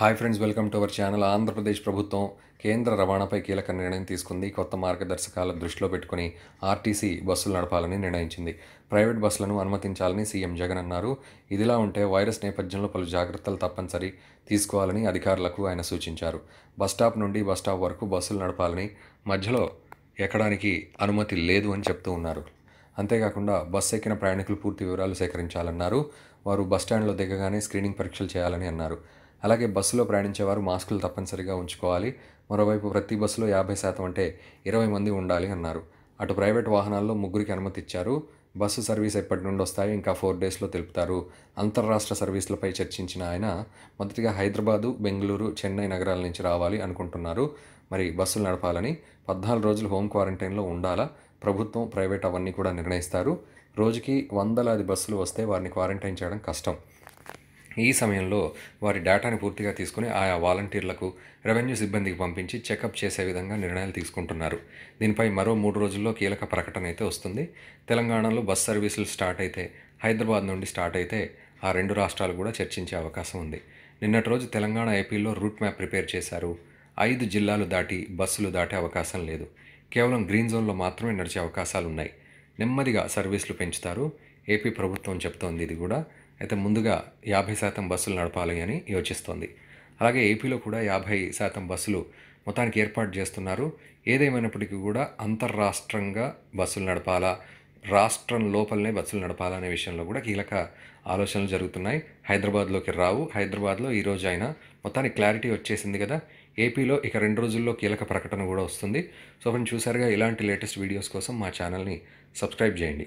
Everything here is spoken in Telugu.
hi friends welcome to our channel Andhra Pradesh ప్రభుత్వం కేంద్ర రవాణాపై కీలక నిర్ణయం తీసుకుంది కొత్త మార్గదర్శకాల దృష్టిలో పెట్టుకుని ఆర్టీసీ బస్సులు నడపాలని నిర్ణయించింది ప్రైవేట్ బస్సులను అనుమతించాలని సీఎం జగన్ అన్నారు ఇదిలా ఉంటే వైరస్ నేపథ్యంలో పలు జాగ్రత్తలు తప్పనిసరి తీసుకోవాలని అధికారులకు ఆయన సూచించారు బస్టాప్ నుండి బస్టాప్ వరకు బస్సులు నడపాలని మధ్యలో ఎక్కడానికి అనుమతి లేదు అని చెప్తూ ఉన్నారు అంతేకాకుండా బస్సు ఎక్కిన ప్రయాణికులు పూర్తి వివరాలు సేకరించాలన్నారు వారు బస్టాండ్లో దిగగానే స్క్రీనింగ్ పరీక్షలు చేయాలని అన్నారు అలాగే బస్సులో ప్రయాణించేవారు మాస్కులు తప్పనిసరిగా ఉంచుకోవాలి మరోవైపు ప్రతి బస్సులో యాభై శాతం అంటే ఇరవై మంది ఉండాలి అన్నారు అటు ప్రైవేట్ వాహనాల్లో ముగ్గురికి అనుమతి ఇచ్చారు బస్సు సర్వీస్ ఎప్పటి నుండి వస్తాయో ఇంకా ఫోర్ డేస్లో తెలుపుతారు అంతర్రాష్ట్ర సర్వీసులపై చర్చించిన ఆయన మొదటిగా హైదరాబాదు బెంగళూరు చెన్నై నగరాల నుంచి రావాలి అనుకుంటున్నారు మరి బస్సులు నడపాలని పద్నాలుగు రోజులు హోమ్ క్వారంటైన్లో ఉండాలా ప్రభుత్వం ప్రైవేట్ అవన్నీ కూడా నిర్ణయిస్తారు రోజుకి వందలాది బస్సులు వస్తే వారిని క్వారంటైన్ చేయడం కష్టం ఈ సమయంలో వారి డేటాను పూర్తిగా తీసుకుని ఆయా వాలంటీర్లకు రెవెన్యూ సిబ్బందికి పంపించి చెకప్ చేసే విధంగా నిర్ణయాలు తీసుకుంటున్నారు దీనిపై మరో మూడు రోజుల్లో కీలక ప్రకటన అయితే వస్తుంది తెలంగాణలో బస్ సర్వీసులు స్టార్ట్ అయితే హైదరాబాద్ నుండి స్టార్ట్ అయితే ఆ రెండు రాష్ట్రాలు కూడా చర్చించే అవకాశం ఉంది నిన్నటి రోజు తెలంగాణ ఏపీలో రూట్ మ్యాప్ ప్రిపేర్ చేశారు ఐదు జిల్లాలు దాటి బస్సులు దాటే అవకాశం లేదు కేవలం గ్రీన్ జోన్లో మాత్రమే నడిచే అవకాశాలు ఉన్నాయి నెమ్మదిగా సర్వీసులు పెంచుతారు ఏపీ ప్రభుత్వం చెప్తోంది ఇది కూడా అయితే ముందుగా యాభై శాతం బస్సులు నడపాలి అని యోచిస్తోంది అలాగే ఏపీలో కూడా యాభై శాతం బస్సులు మొత్తానికి ఏర్పాటు చేస్తున్నారు ఏదేమైనప్పటికీ కూడా అంతర్రాష్ట్రంగా బస్సులు నడపాలా రాష్ట్రం లోపలనే బస్సులు నడపాలనే విషయంలో కూడా కీలక ఆలోచనలు జరుగుతున్నాయి హైదరాబాద్లోకి రావు హైదరాబాద్లో ఈరోజు అయినా మొత్తానికి క్లారిటీ వచ్చేసింది కదా ఏపీలో ఇక రెండు రోజుల్లో కీలక ప్రకటన కూడా వస్తుంది సో ఫ్రెండ్స్ చూసారుగా ఇలాంటి లేటెస్ట్ వీడియోస్ కోసం మా ఛానల్ని సబ్స్క్రైబ్ చేయండి